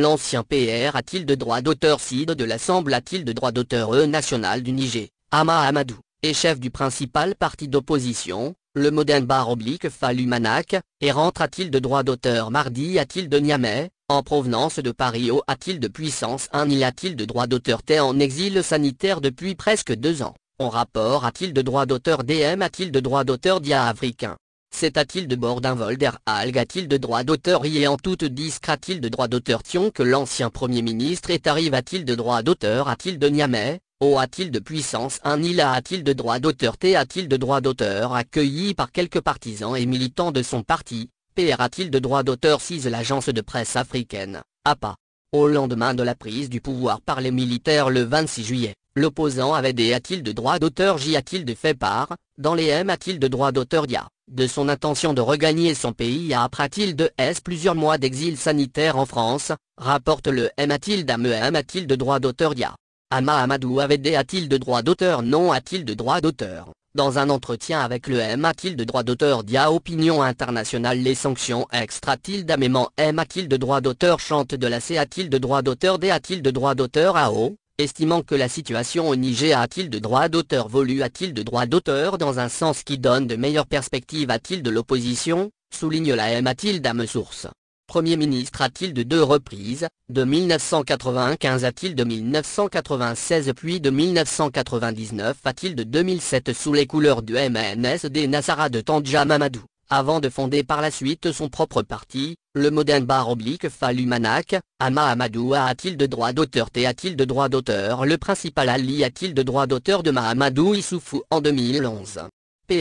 L'ancien PR a-t-il de droit d'auteur CID de l'Assemblée a-t-il de droit d'auteur E national du Niger Ama Amadou est chef du principal parti d'opposition, le Modem bar oblique Falumanak, et rentre-t-il de droit d'auteur mardi a-t-il de Niamey, en provenance de Paris O a-t-il de puissance 1 Il a-t-il de droit d'auteur T en exil sanitaire depuis presque deux ans En rapport a-t-il de droit d'auteur DM a-t-il de droit d'auteur dia africain c'est-à-t-il de bord d'un vol d'air a t il de droit d'auteur y est en toute a t il de droit d'auteur Tion que l'ancien Premier ministre est a t il de droit d'auteur A-t-il de Niamey O a-t-il de puissance un il a-t-il de droit d'auteur T a-t-il de droit d'auteur accueilli par quelques partisans et militants de son parti PR a-t-il de droit d'auteur 6 l'agence de presse africaine, APA au lendemain de la prise du pouvoir par les militaires le 26 juillet, L'opposant avait des a-t-il de droit d'auteur J a-t-il de fait part, dans les M a-t-il de droit d'auteur dia de son intention de regagner son pays à après-t-il de S plusieurs mois d'exil sanitaire en France, rapporte le M a-t-il d'Ame M a-t-il de droit d'auteur dia Ama Amadou avait des a-t-il de droit d'auteur Non a-t-il de droit d'auteur dans un entretien avec le M a-t-il de droit d'auteur d'IA Opinion internationale Les sanctions extra t il M a-t-il de droit d'auteur Chante de la C a-t-il de droit d'auteur D a-t-il de droit d'auteur AO estimant que la situation au Niger a-t-il de droit d'auteur volu a-t-il de droit d'auteur dans un sens qui donne de meilleures perspectives a-t-il de l'opposition, souligne la M a-t-il d'âme source. Premier ministre a-t-il de deux reprises, de 1995 a-t-il de 1996 puis de 1999 a-t-il de 2007 sous les couleurs du MNSD Nassara de Tanja Mamadou avant de fonder par la suite son propre parti, le modem bar oblique Falumanak, Ama Amadou a-t-il de droit d'auteur T a-t-il de droit d'auteur Le principal Ali a-t-il de droit d'auteur de Mahamadou Issoufou en 2011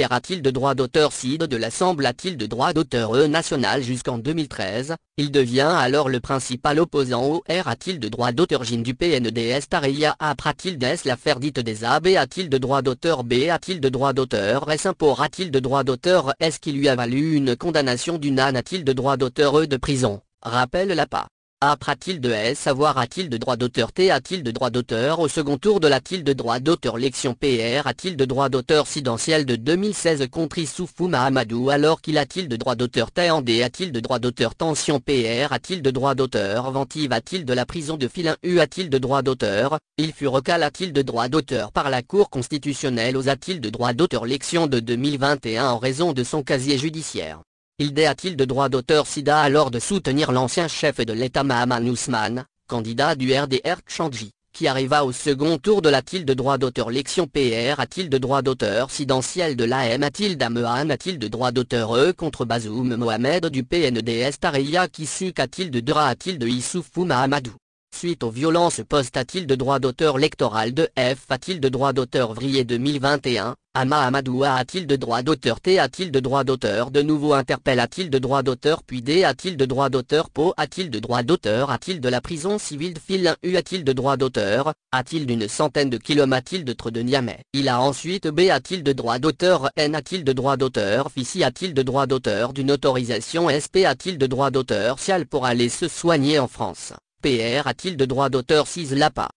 a t il de droit d'auteur CID de l'Assemblée a-t-il de droit d'auteur E national jusqu'en 2013 Il devient alors le principal opposant au R a-t-il de droit d'auteur GIN du PNDS Tareya a t il des l'affaire dite des A B a-t-il de droit d'auteur B a-t-il de droit d'auteur S impôra a t il de droit d'auteur S qui lui a valu une condamnation d'une âne a-t-il de droit d'auteur E de prison Rappelle l'APA après t il de S avoir a-t-il de droit d'auteur T a-t-il de droit d'auteur au second tour de la-t-il de droit d'auteur Lection PR a-t-il de droit d'auteur Sidentiel de 2016 contre Issoufou Mahamadou alors qu'il a-t-il de droit d'auteur T a-t-il de droit d'auteur Tension PR a-t-il de droit d'auteur Ventive a-t-il de la prison de Filin U a-t-il de droit d'auteur Il fut recal a-t-il de droit d'auteur par la Cour constitutionnelle aux a-t-il de droit d'auteur Lection de 2021 en raison de son casier judiciaire il a-t-il de droit d'auteur SIDA alors de soutenir l'ancien chef de l'État Mahaman Ousmane, candidat du RDR Chandji, qui arriva au second tour de la de droit d'auteur Lélection PR a-t-il de droit d'auteur sidentiel de l'AM a-t-il a-t-il de droit d'auteur E contre Bazoum Mohamed du PNDS Tareya Kisuk a-t-il de Dra a-t-il de Issoufou Mahamadou Suite aux violences post-a-t-il de droit d'auteur lectoral de F a-t-il de droit d'auteur Vrier 2021 Ama Amadoua a-t-il de droit d'auteur T a-t-il de droit d'auteur De nouveau interpelle a-t-il de droit d'auteur Puis D a-t-il de droit d'auteur Po a-t-il de droit d'auteur A-t-il de la prison civile de Fil U a-t-il de droit d'auteur A-t-il d'une centaine de kilomètres A-t-il de trop de Il a ensuite B a-t-il de droit d'auteur N a-t-il de droit d'auteur Fici a-t-il de droit d'auteur D'une autorisation SP a-t-il de droit d'auteur sial pour aller se soigner en France PR a-t-il de droit d'auteur pas